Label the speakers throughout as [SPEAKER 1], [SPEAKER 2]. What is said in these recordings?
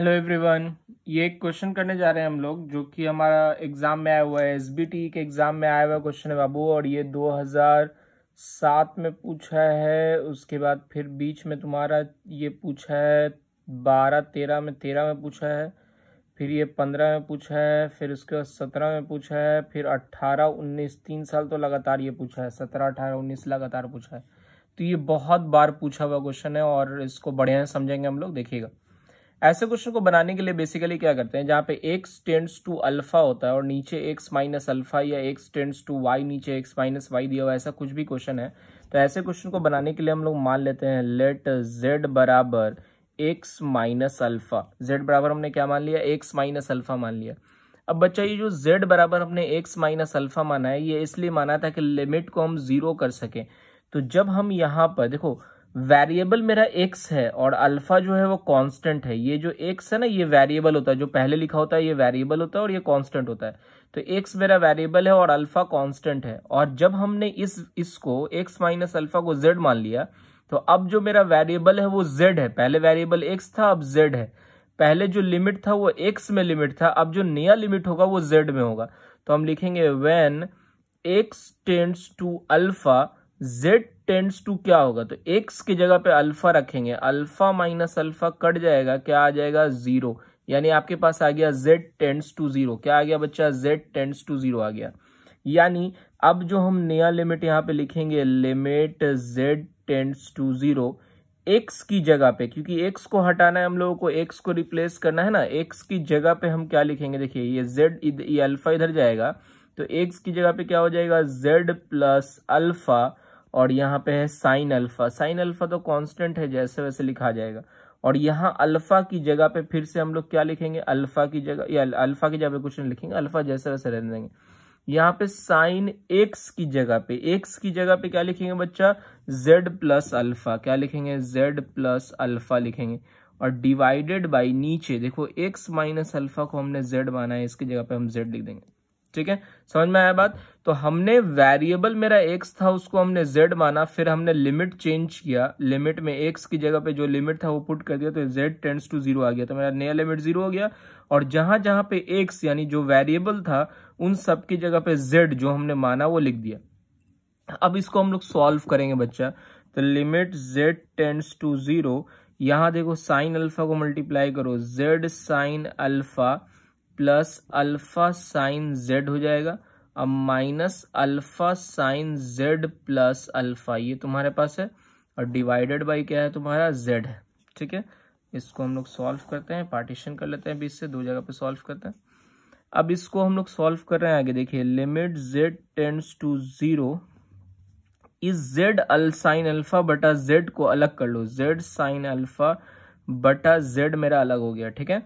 [SPEAKER 1] hello everyone ये एक question करने जा रहे हैं हम लोग जो कि हमारा एग्ज़ाम में आया हुआ है एस e के एग्ज़ाम में आया हुआ क्वेश्चन है बाबू और ये 2007 में पूछा है उसके बाद फिर बीच में तुम्हारा ये पूछा है बारह तेरह में तेरह में पूछा है फिर ये पंद्रह में पूछा है फिर उसके बाद सत्रह में पूछा है फिर अट्ठारह उन्नीस तीन साल तो लगातार ये पूछा है सत्रह अठारह उन्नीस लगातार पूछा है तो ये बहुत बार पूछा हुआ क्वेश्चन है और इसको बढ़िया समझेंगे हम लोग देखिएगा ऐसे क्वेश्चन को बनाने के लिए बेसिकली क्या करते हैं जहां पे एक्स टेंड्स टू अल्फा होता है और नीचे एक्स माइनस अल्फा या एक्स टेंड्स टू वाई नीचे एक्स माइनस वाई दिया हुआ ऐसा कुछ भी क्वेश्चन है तो ऐसे क्वेश्चन को बनाने के लिए हम लोग मान लेते हैं लेट जेड बराबर एक्स माइनस अल्फा जेड बराबर हमने क्या मान लिया एक्स माइनस अल्फा मान लिया अब बच्चा ये जो z बराबर हमने x माइनस अल्फा माना है ये इसलिए माना था कि लिमिट को हम जीरो कर सकें तो जब हम यहां पर देखो वेरिएबल मेरा एक्स है और अल्फा जो है वो कांस्टेंट है ये जो एक्स है ना ये वेरिएबल होता है जो पहले लिखा होता है ये वेरिएबल होता है और ये कांस्टेंट होता है तो एक्स मेरा वेरिएबल है और अल्फा कांस्टेंट है और जब हमने इस इसको एक्स माइनस अल्फा को जेड मान लिया तो अब जो मेरा वेरिएबल है वो जेड है पहले वेरिएबल एक्स था अब जेड है पहले जो लिमिट था वो एक्स में लिमिट था अब जो नया लिमिट होगा वो जेड में होगा तो हम लिखेंगे when x tends to alpha z tends to क्या होगा तो x की जगह पे अल्फा रखेंगे अल्फा माइनस अल्फा कट जाएगा क्या आ जाएगा जीरो यानी आपके पास आ गया z टेंड्स टू जीरो क्या आ गया बच्चा z टेंड्स टू जीरो आ गया यानी अब जो हम नया लिमिट यहाँ पे लिखेंगे limit z tends to zero x की जगह पे क्योंकि एक्स को हटाना है हम लोगों को एक्स को रिप्लेस करना है ना एक्स की जगह पे हम क्या लिखेंगे देखिए ये जेड ये अल्फा इधर जाएगा तो एक्स की जगह पे क्या हो जाएगा जेड प्लस अल्फा और यहाँ पे है साइन अल्फा साइन अल्फा तो कांस्टेंट है जैसे वैसे लिखा जाएगा और यहाँ अल्फा की जगह पे फिर से हम लोग क्या लिखेंगे अल्फा की जगह या अल्फा की जगह पे कुछ नहीं लिखेंगे अल्फा जैसे वैसे रहने देंगे यहाँ पे साइन एक्स की जगह पे एक्स की जगह पे क्या लिखेंगे बच्चा जेड प्लस अल्फा क्या लिखेंगे जेड प्लस अल्फा लिखेंगे और डिवाइडेड बाई नीचे देखो एक्स माइनस अल्फा को हमने जेड माना है इसकी जगह पे हम जेड लिख देंगे ठीक है समझ में आया बात तो हमने वेरिएबल मेरा एक्स था उसको हमने जेड माना फिर हमने लिमिट चेंज किया लिमिट में एक्स की जगह पे जो लिमिट था वो पुट कर दिया तो जेड टेंड्स टू जीरो आ गया तो मेरा नया लिमिट जीरो हो गया और जहां जहां पे एक्स यानी जो वेरिएबल था उन सब की जगह पे जेड जो हमने माना वो लिख दिया अब इसको हम लोग सॉल्व करेंगे बच्चा तो limit z tends to zero यहां देखो साइन अल्फा को मल्टीप्लाई करो z sine alpha plus alpha sine z हो जाएगा अब minus alpha sine z plus alpha ये तुम्हारे पास है और डिवाइडेड बाई क्या है तुम्हारा जेड है ठीक है इसको हम लोग सॉल्व करते हैं पार्टीशन कर लेते हैं बीच से दो जगह पे सॉल्व करते हैं अब इसको हम लोग सॉल्व कर रहे हैं आगे देखिए limit z tends to zero इस जेड अल साइन अल्फा बटा जेड को अलग कर लो जेड साइन अल्फा बटा जेड मेरा अलग हो गया ठीक है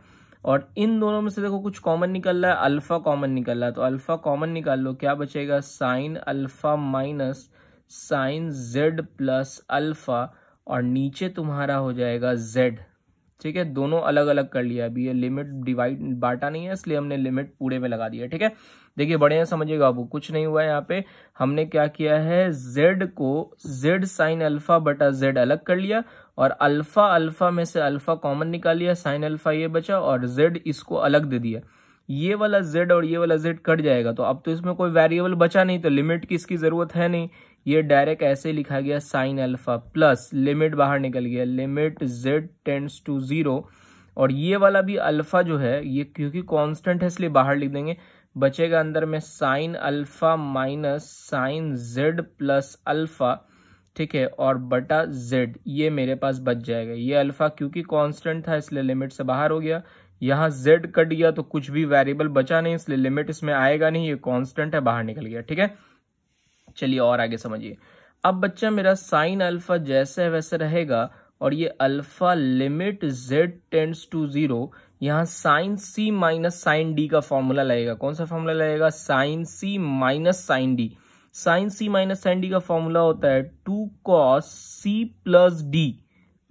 [SPEAKER 1] और इन दोनों में से देखो कुछ कॉमन निकल रहा है अल्फा कॉमन निकल रहा है तो अल्फा कॉमन निकाल लो क्या बचेगा sine alpha minus sine z plus alpha और नीचे तुम्हारा हो जाएगा जेड ठीक है दोनों अलग अलग कर लिया अभी ये लिमिट डिवाइड बांटा नहीं है इसलिए हमने लिमिट पूरे में लगा दिया ठीक है देखिए बढ़िया समझिएगा आपको कुछ नहीं हुआ है यहाँ पे हमने क्या किया है जेड को जेड साइन अल्फा बटा जेड अलग कर लिया और अल्फा अल्फा में से अल्फा कॉमन निकालिया साइन अल्फा ये बचा और जेड इसको अलग दे दिया ये वाला जेड और ये वाला जेड कट जाएगा तो अब तो इसमें कोई वेरिएबल बचा नहीं तो लिमिट की इसकी ज़रूरत है नहीं ये डायरेक्ट ऐसे लिखा गया साइन अल्फा प्लस लिमिट बाहर निकल गया limit z tends to zero और ये वाला भी अल्फा जो है ये क्योंकि कॉन्स्टेंट है इसलिए बाहर लिख देंगे बचेगा अंदर में sine alpha minus sine z plus alpha ठीक है और बटा जेड ये मेरे पास बच जाएगा ये अल्फा क्योंकि कांस्टेंट था इसलिए लिमिट से बाहर हो गया यहाँ जेड कट गया तो कुछ भी वेरिएबल बचा नहीं इसलिए लिमिट इसमें आएगा नहीं ये कांस्टेंट है बाहर निकल गया ठीक है चलिए और आगे समझिए अब बच्चा मेरा साइन अल्फा जैसे वैसे रहेगा और ये alpha limit z tends to zero यहाँ sine C minus sine D का फॉर्मूला लगेगा कौन सा फॉर्मूला लगेगा sine C minus sine D sine C minus sine D का फॉर्मूला होता है two cos C plus D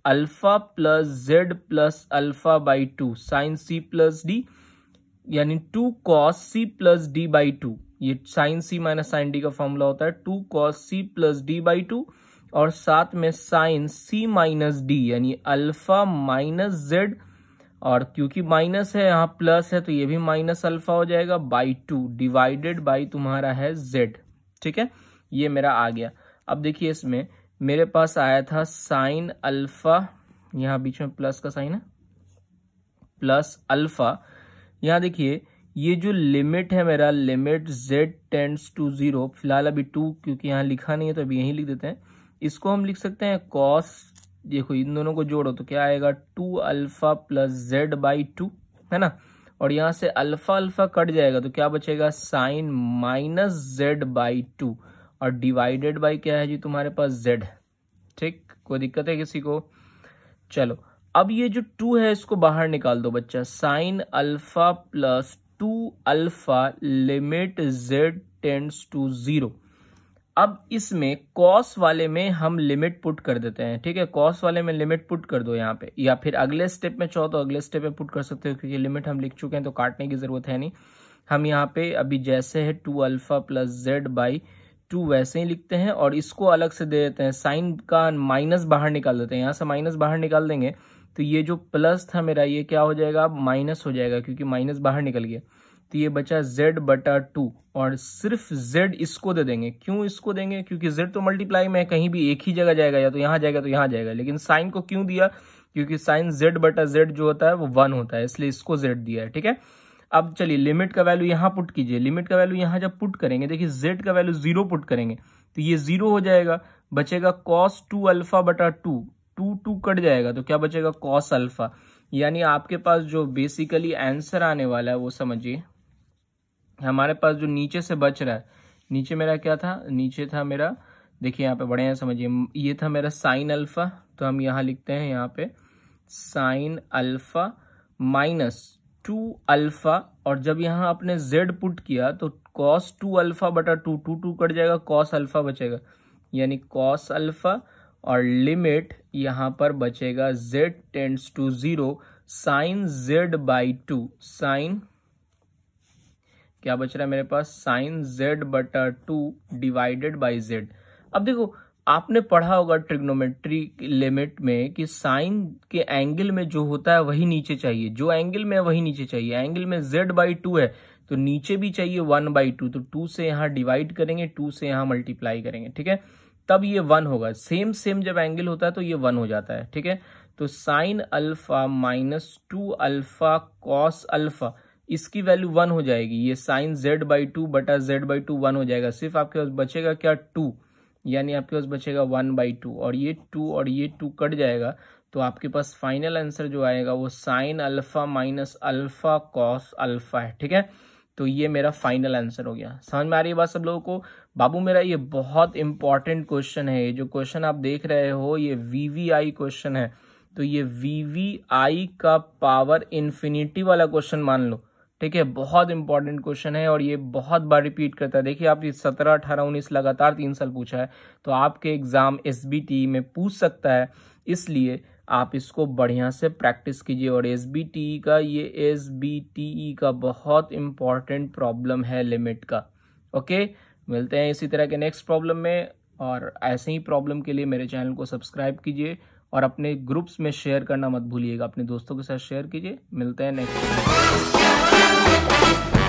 [SPEAKER 1] alpha plus z plus alpha by two sine C plus D यानी two cos C plus D by two ये sine C minus sine D का formula होता है two cos C plus D by two और साथ में sine C minus D यानी alpha minus z और क्योंकि माइनस है यहाँ प्लस है तो ये भी माइनस अल्फा हो जाएगा बाई टू डिवाइडेड बाई तुम्हारा है जेड ठीक है ये मेरा आ गया अब देखिए इसमें मेरे पास आया था साइन अल्फा यहाँ बीच में प्लस का साइन है प्लस अल्फा यहाँ देखिए ये जो लिमिट है मेरा limit z tends to zero फिलहाल अभी टू क्योंकि यहाँ लिखा नहीं है तो अभी यहीं लिख देते हैं इसको हम लिख सकते हैं कॉस देखो इन दोनों को जोड़ो तो क्या आएगा two alpha plus z by two है ना और यहां से अल्फा अल्फा कट जाएगा तो क्या बचेगा sine minus z by two और डिवाइडेड बाई क्या है जी तुम्हारे पास जेड है ठीक कोई दिक्कत है किसी को चलो अब ये जो टू है इसको बाहर निकाल दो बच्चा sine alpha plus two alpha limit z tends to zero अब इसमें कॉस वाले में हम लिमिट पुट कर देते हैं ठीक है कॉस वाले में लिमिट पुट कर दो यहाँ पे या फिर अगले स्टेप में चाहो तो अगले स्टेप में पुट कर सकते हो क्योंकि लिमिट हम लिख चुके हैं तो काटने की ज़रूरत है नहीं हम यहाँ पे अभी जैसे है two alpha plus z by two वैसे ही लिखते हैं और इसको अलग से दे देते हैं साइन का माइनस बाहर निकाल देते हैं यहाँ से माइनस बाहर निकाल देंगे तो ये जो प्लस था मेरा ये क्या हो जाएगा अब माइनस हो जाएगा क्योंकि माइनस बाहर निकल गया तो ये बचा z बटा टू और सिर्फ z इसको दे देंगे क्यों इसको देंगे क्योंकि z तो मल्टीप्लाई में कहीं भी एक ही जगह जाएगा या तो यहाँ जाएगा तो यहाँ जाएगा लेकिन साइन को क्यों दिया क्योंकि साइन z बटा z जो होता है वो वन होता है इसलिए इसको z दिया है ठीक है अब चलिए लिमिट का वैल्यू यहाँ पुट कीजिए लिमिट का वैल्यू यहाँ जब पुट करेंगे देखिए जेड का वैल्यू जीरो पुट करेंगे तो ये जीरो हो जाएगा बचेगा कॉस टू अल्फा बटा टू टू टू कट जाएगा तो क्या बचेगा कॉस अल्फा यानी आपके पास जो बेसिकली आंसर आने वाला है वो समझिए हमारे पास जो नीचे से बच रहा है नीचे मेरा क्या था नीचे था मेरा देखिए यहाँ पे बड़े हैं समझिए ये था मेरा साइन अल्फ़ा तो हम यहाँ लिखते हैं यहाँ पे sine alpha minus two alpha और जब यहाँ आपने जेड पुट किया तो कॉस टू अल्फ़ा बटा टू टू टू कट जाएगा कॉस अल्फ़ा बचेगा यानी कॉस अल्फ़ा और लिमिट यहाँ पर बचेगा z tends to zero sine z by two sine क्या बच रहा है मेरे पास साइन जेड बटा टू डिवाइडेड बाई जेड अब देखो आपने पढ़ा होगा ट्रिग्नोमेट्री लिमिट में कि साइन के एंगल में जो होता है वही नीचे चाहिए जो एंगल में वही नीचे चाहिए एंगल में जेड बाई टू है तो नीचे भी चाहिए वन बाई टू तो टू से यहाँ डिवाइड करेंगे टू से यहाँ मल्टीप्लाई करेंगे ठीक है तब ये वन होगा सेम सेम जब एंगल होता है तो ये वन हो जाता है ठीक है तो sine alpha minus two alpha cos alpha इसकी वैल्यू वन हो जाएगी ये साइन जेड बाई टू बटा जेड बाई टू वन हो जाएगा सिर्फ आपके पास बचेगा क्या टू यानी आपके पास बचेगा वन बाई टू और ये टू और ये टू कट जाएगा तो आपके पास फाइनल आंसर जो आएगा वो sine alpha minus alpha cos alpha है ठीक है तो ये मेरा फाइनल आंसर हो गया समझ में आ रही है बात सब लोगों को बाबू मेरा ये बहुत इंपॉर्टेंट क्वेश्चन है ये जो क्वेश्चन आप देख रहे हो ये आई क्वेश्चन है तो ये आई का पावर इन्फिनिटी वाला क्वेश्चन मान लो ठीक है बहुत इंपॉर्टेंट क्वेश्चन है और ये बहुत बार रिपीट करता है देखिए आप ये सत्रह अठारह उन्नीस लगातार तीन साल पूछा है तो आपके एग्जाम एस में पूछ सकता है इसलिए आप इसको बढ़िया से प्रैक्टिस कीजिए और एस का ये एस का बहुत इंपॉर्टेंट प्रॉब्लम है लिमिट का ओके मिलते हैं इसी तरह के नेक्स्ट प्रॉब्लम में और ऐसे ही प्रॉब्लम के लिए मेरे चैनल को सब्सक्राइब कीजिए और अपने ग्रुप्स में शेयर करना मत भूलिएगा अपने दोस्तों के साथ शेयर कीजिए मिलते हैं नेक्स्ट